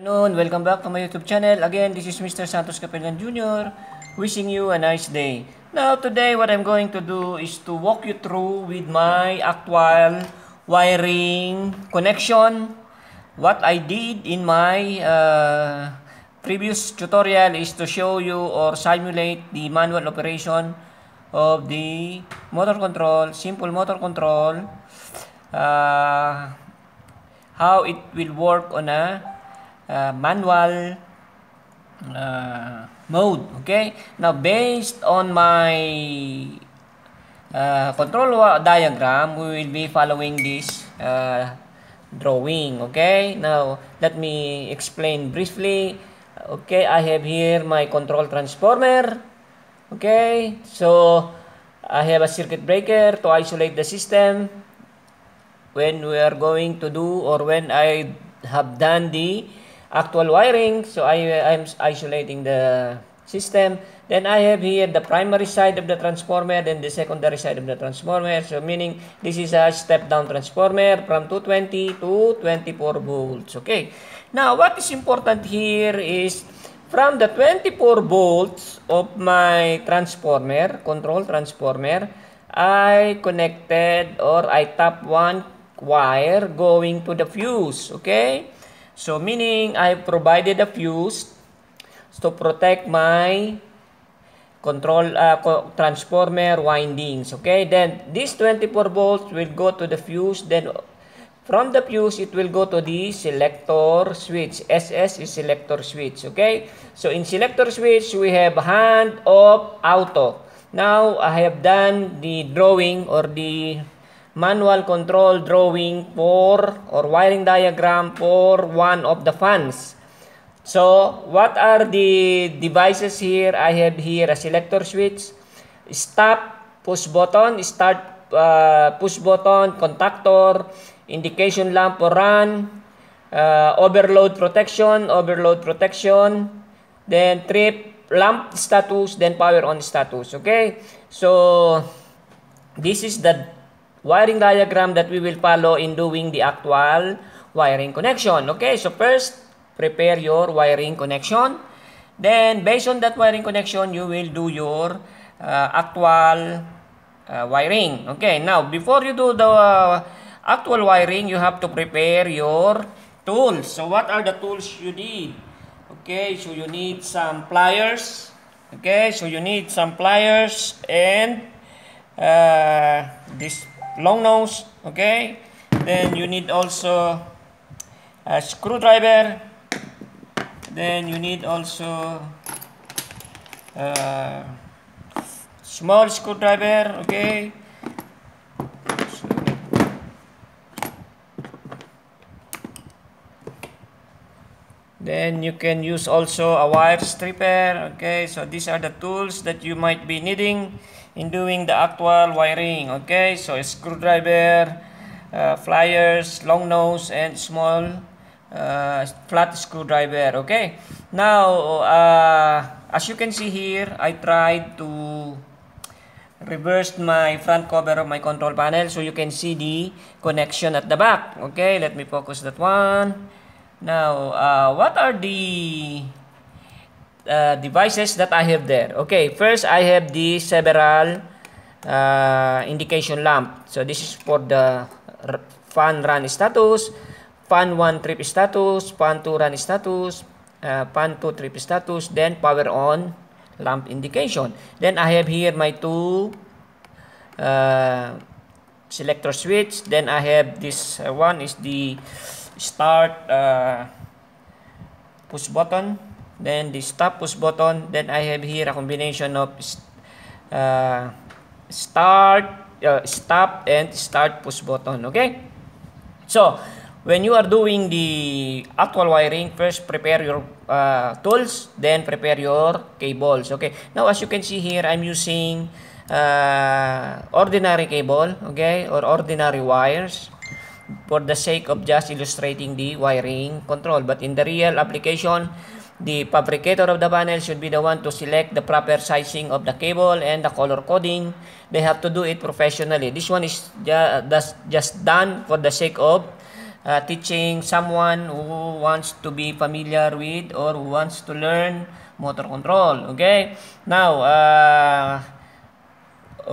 noon. welcome back to my YouTube channel. Again, this is Mr. Santos Capellan Jr. Wishing you a nice day. Now, today what I'm going to do is to walk you through with my actual wiring connection. What I did in my uh, previous tutorial is to show you or simulate the manual operation of the motor control, simple motor control, uh, how it will work on a uh, manual uh, mode okay now based on my uh, control diagram we will be following this uh, drawing okay now let me explain briefly okay I have here my control transformer okay so I have a circuit breaker to isolate the system when we are going to do or when I have done the actual wiring so I, I'm isolating the system then I have here the primary side of the transformer then the secondary side of the transformer so meaning this is a step down transformer from 220 to 24 volts okay now what is important here is from the 24 volts of my transformer control transformer I connected or I tap one wire going to the fuse okay So meaning I provided a fuse to protect my control uh, transformer windings. Okay, then this 24 volts will go to the fuse. Then from the fuse, it will go to the selector switch. SS is selector switch. Okay, so in selector switch, we have hand, off, auto. Now, I have done the drawing or the manual control drawing for or wiring diagram for one of the fans. So what are the devices here? I have here a selector switch, stop, push button, start, uh, push button, contactor, indication lamp for run, uh, overload protection, overload protection, then trip, lamp status, then power on status. Okay, so this is the wiring diagram that we will follow in doing the actual wiring connection. Okay, so first, prepare your wiring connection. Then, based on that wiring connection, you will do your uh, actual uh, wiring. Okay, now, before you do the uh, actual wiring, you have to prepare your tools. So, what are the tools you need? Okay, so you need some pliers. Okay, so you need some pliers and uh, this long nose okay then you need also a screwdriver then you need also a small screwdriver okay then you can use also a wire stripper okay so these are the tools that you might be needing in doing the actual wiring okay so a screwdriver uh, long nose and small uh, flat screwdriver okay now uh, as you can see here I tried to reverse my front cover of my control panel so you can see the connection at the back okay let me focus that one now uh, what are the uh, devices that I have there. Okay, first I have the several uh, indication lamp. So this is for the fan run status, fan 1 trip status, fan 2 run status, uh, fan 2 trip status, then power on lamp indication. Then I have here my two uh, selector switch. Then I have this uh, one is the start uh, push button then the stop push button then I have here a combination of uh, start uh, stop and start push button okay so when you are doing the actual wiring first prepare your uh, tools then prepare your cables okay now as you can see here I'm using uh, ordinary cable okay or ordinary wires for the sake of just illustrating the wiring control but in the real application The fabricator of the panel should be the one to select the proper sizing of the cable and the color coding. They have to do it professionally. This one is just done for the sake of uh, teaching someone who wants to be familiar with or wants to learn motor control. Okay? Now, uh,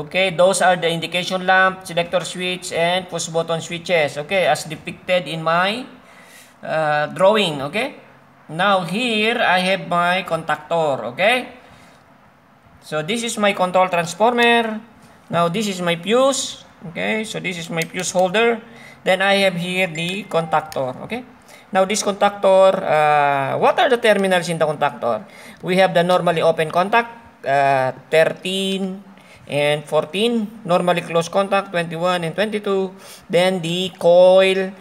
okay, those are the indication lamp, selector switch, and push button switches. Okay, as depicted in my uh, drawing. Okay? Now here I have my contactor, okay? So this is my control transformer. Now this is my fuse, okay? So this is my fuse holder. Then I have here the contactor, okay? Now this contactor, uh, what are the terminals in the contactor? We have the normally open contact, uh, 13 and 14, normally closed contact, 21 and 22. Then the coil,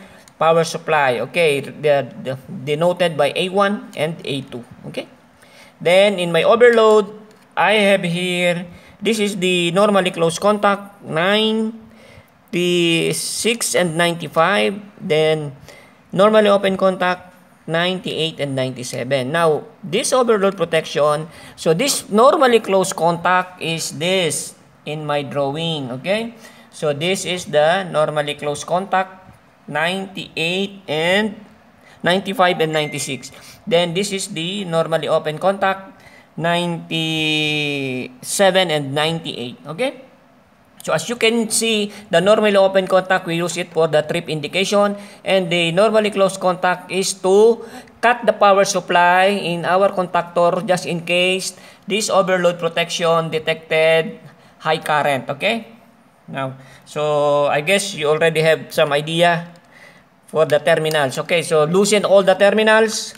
power supply. Okay, they are denoted by A1 and A2. Okay, then in my overload, I have here, this is the normally close contact, 9, the 6 and 95, then normally open contact, 98 and 97. Now, this overload protection, so this normally close contact is this in my drawing, okay? So, this is the normally close contact 98 and 95 and 96. Then this is the normally open contact 97 and 98. Okay? So as you can see, the normally open contact, we use it for the trip indication. And the normally closed contact is to cut the power supply in our contactor just in case this overload protection detected high current. Okay? Now, so I guess you already have some idea for the terminals. Okay, so loosen all the terminals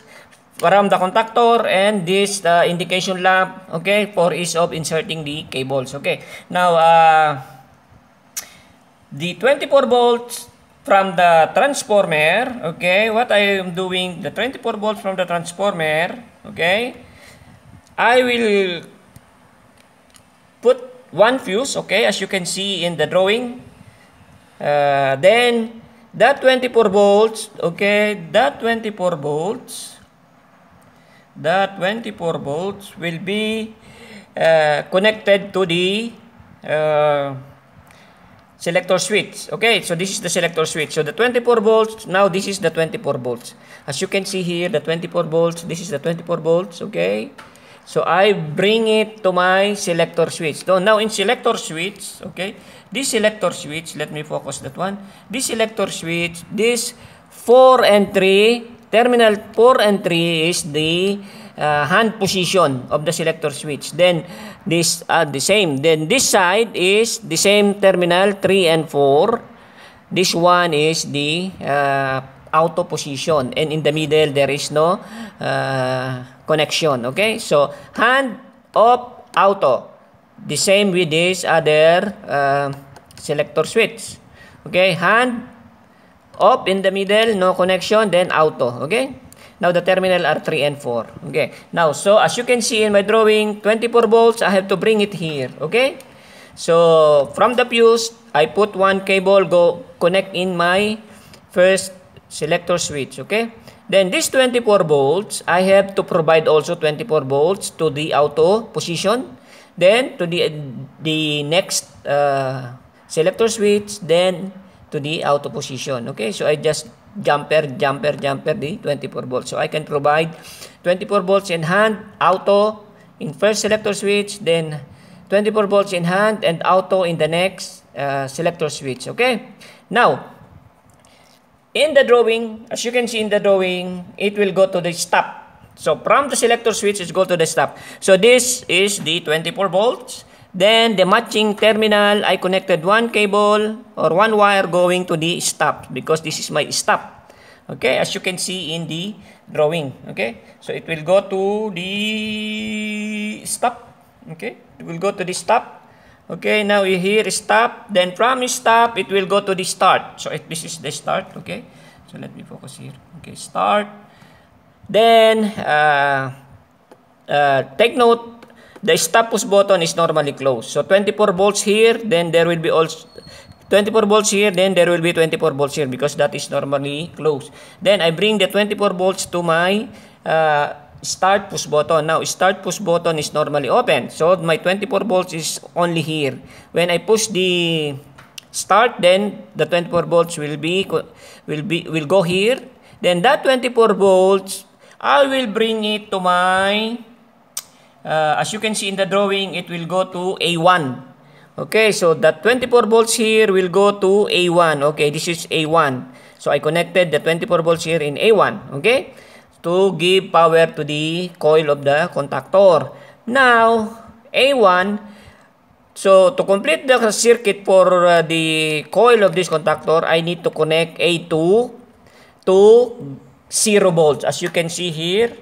from the contactor and this uh, indication lamp, okay, for ease of inserting the cables. Okay, now uh, the 24 volts from the transformer, okay, what I am doing, the 24 volts from the transformer, okay, I will put one fuse, okay, as you can see in the drawing. Uh, then that 24 volts okay that 24 volts that 24 volts will be uh, connected to the uh, selector switch okay so this is the selector switch so the 24 volts now this is the 24 volts as you can see here the 24 volts this is the 24 volts okay so I bring it to my selector switch so now in selector switch okay This selector switch, let me focus that one. This selector switch, this 4 and 3, terminal 4 and 3 is the uh, hand position of the selector switch. Then this are uh, the same. Then this side is the same terminal 3 and 4. This one is the uh, auto position and in the middle there is no uh, connection. Okay? So hand, off, auto. the same with this other uh, selector switch okay hand up in the middle no connection then auto okay now the terminal are 3 and 4 okay now so as you can see in my drawing 24 volts i have to bring it here okay so from the fuse i put one cable go connect in my first selector switch okay then this 24 volts i have to provide also 24 volts to the auto position then to the the next uh, selector switch then to the auto position okay so i just jumper jumper jumper the 24 volts so i can provide 24 volts in hand auto in first selector switch then 24 volts in hand and auto in the next uh, selector switch okay now in the drawing as you can see in the drawing it will go to the stop so from the selector switch, it's go to the stop. So this is the 24 volts. Then the matching terminal, I connected one cable or one wire going to the stop because this is my stop. Okay, as you can see in the drawing. Okay, so it will go to the stop. Okay, it will go to the stop. Okay, now you hear stop. Then from stop, it will go to the start. So it, this is the start. Okay, so let me focus here. Okay, start. Then, uh, uh, take note, the stop push button is normally closed. So 24 volts here, then there will be also 24 volts here, then there will be 24 volts here because that is normally closed. Then I bring the 24 volts to my uh, start push button. Now start push button is normally open. So my 24 volts is only here. When I push the start, then the 24 volts will be will be will go here. Then that 24 volts I will bring it to my, uh, as you can see in the drawing, it will go to A1. Okay, so the 24 volts here will go to A1. Okay, this is A1. So I connected the 24 volts here in A1. Okay, to give power to the coil of the contactor. Now, A1, so to complete the circuit for uh, the coil of this contactor, I need to connect A2 to 0 volts. As you can see here,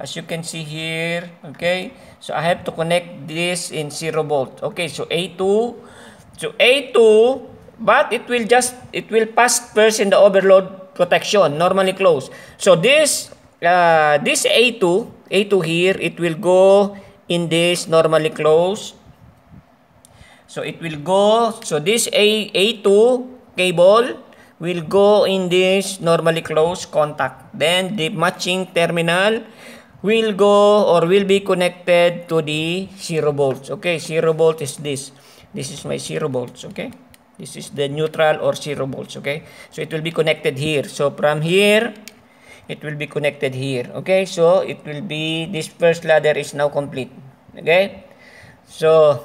as you can see here, okay? So I have to connect this in 0 volt. Okay, so A2, so A2, but it will just, it will pass first in the overload protection, normally closed. So this, uh, this A2, A2 here, it will go in this normally closed. So it will go, so this A, A2 cable, will go in this normally close contact. Then the matching terminal will go or will be connected to the 0 volts. Okay, 0 volt is this. This is my 0 volts, okay? This is the neutral or 0 volts, okay? So it will be connected here. So from here, it will be connected here, okay? So it will be, this first ladder is now complete, okay? So,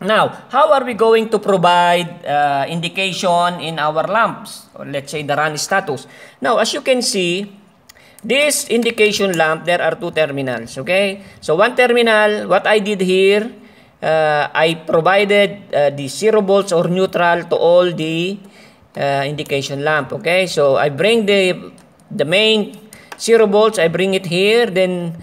now, how are we going to provide uh, indication in our lamps? Or let's say the run status. Now, as you can see, this indication lamp, there are two terminals, okay? So, one terminal, what I did here, uh, I provided uh, the 0 volts or neutral to all the uh, indication lamp, okay? So, I bring the, the main 0 volts, I bring it here, then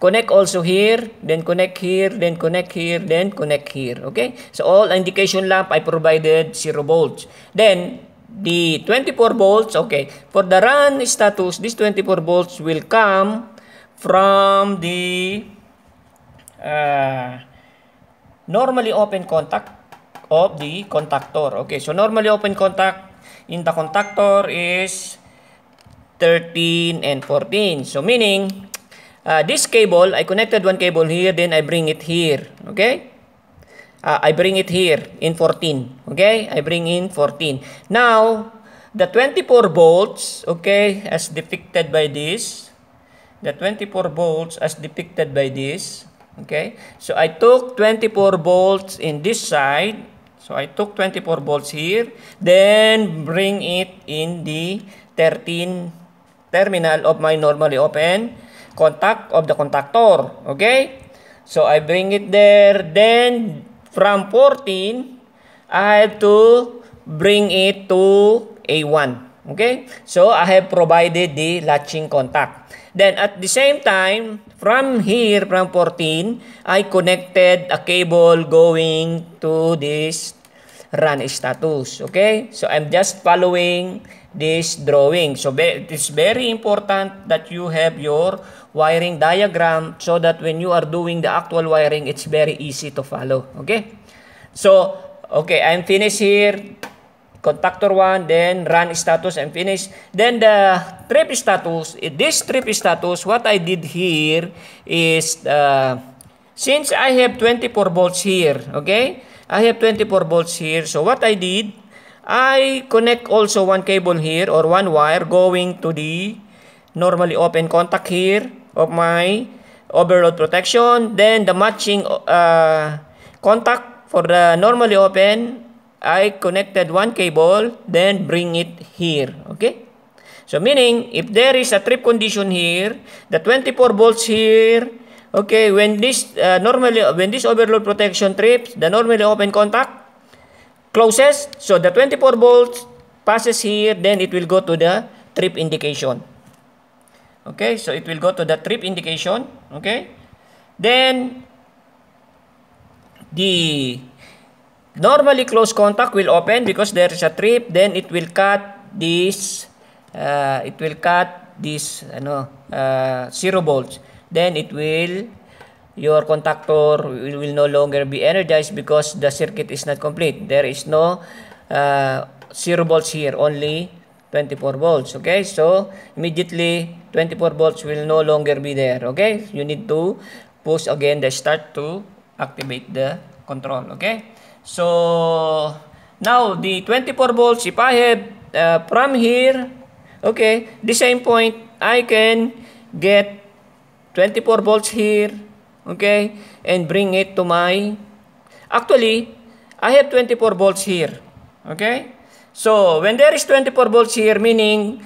Connect also here, then connect here, then connect here, then connect here. Okay? So all indication lamp I provided 0 volts. Then the 24 volts, okay. For the run status, this 24 volts will come from the uh, normally open contact of the contactor. Okay, so normally open contact in the contactor is 13 and 14. So meaning Uh, this cable, I connected one cable here, then I bring it here, okay? Uh, I bring it here in 14, okay? I bring in 14. Now, the 24 volts, okay, as depicted by this, the 24 volts as depicted by this, okay? So, I took 24 volts in this side, so I took 24 volts here, then bring it in the 13 terminal of my normally open contact of the contactor. Okay? So, I bring it there. Then, from 14, I have to bring it to A1. Okay? So, I have provided the latching contact. Then, at the same time, from here, from 14, I connected a cable going to this run status. Okay? So, I'm just following this drawing. So, it is very important that you have your wiring diagram so that when you are doing the actual wiring, it's very easy to follow. Okay? So, okay, I'm finished here. Contactor 1, then run status, I'm finished. Then the trip status, this trip status, what I did here is, uh, since I have 24 volts here, okay? I have 24 volts here. So what I did, I connect also one cable here or one wire going to the normally open contact here of my overload protection. Then the matching uh, contact for the normally open, I connected one cable, then bring it here, okay? So meaning, if there is a trip condition here, the 24 volts here, okay, when this uh, normally, when this overload protection trips, the normally open contact closes, so the 24 volts passes here, then it will go to the trip indication. Okay, so it will go to the trip indication. Okay, then the normally close contact will open because there is a trip. Then it will cut this. Uh, it will cut this ano uh, zero volts. Then it will your contactor will, no longer be energized because the circuit is not complete. There is no uh, zero volts here, only 24 volts okay so immediately 24 volts will no longer be there okay you need to push again the start to activate the control okay so now the 24 volts if i have uh, from here okay the same point i can get 24 volts here okay and bring it to my actually i have 24 volts here okay So, when there is 24 volts here, meaning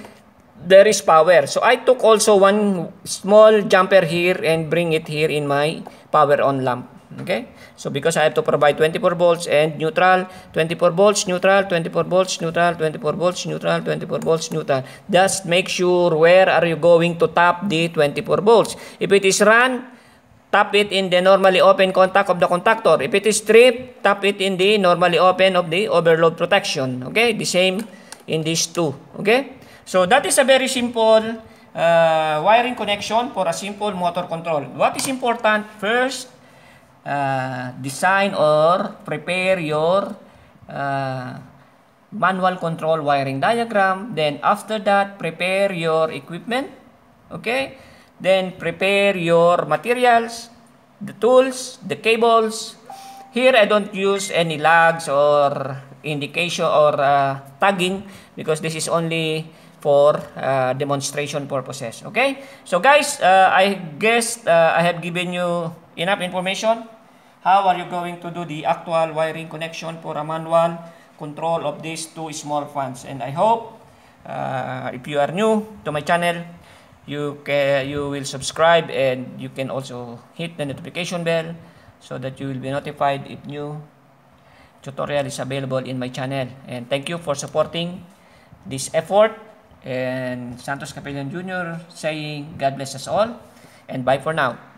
there is power. So, I took also one small jumper here and bring it here in my power on lamp. Okay? So, because I have to provide 24 volts and neutral, 24 volts, neutral, 24 volts, neutral, 24 volts, neutral, 24 volts, neutral. Just make sure where are you going to tap the 24 volts. If it is run, tap it in the normally open contact of the contactor. If it is strip, tap it in the normally open of the overload protection. Okay, the same in these two. Okay, so that is a very simple uh, wiring connection for a simple motor control. What is important? First, uh, design or prepare your uh, manual control wiring diagram. Then after that, prepare your equipment. Okay. Then prepare your materials, the tools, the cables. Here I don't use any lugs or indication or uh, tagging because this is only for uh, demonstration purposes. Okay? So guys, uh, I guess uh, I have given you enough information. How are you going to do the actual wiring connection for a manual control of these two small fans? And I hope uh, if you are new to my channel, you can you will subscribe and you can also hit the notification bell so that you will be notified if new tutorial is available in my channel and thank you for supporting this effort and Santos Capellan Jr. saying God bless us all and bye for now.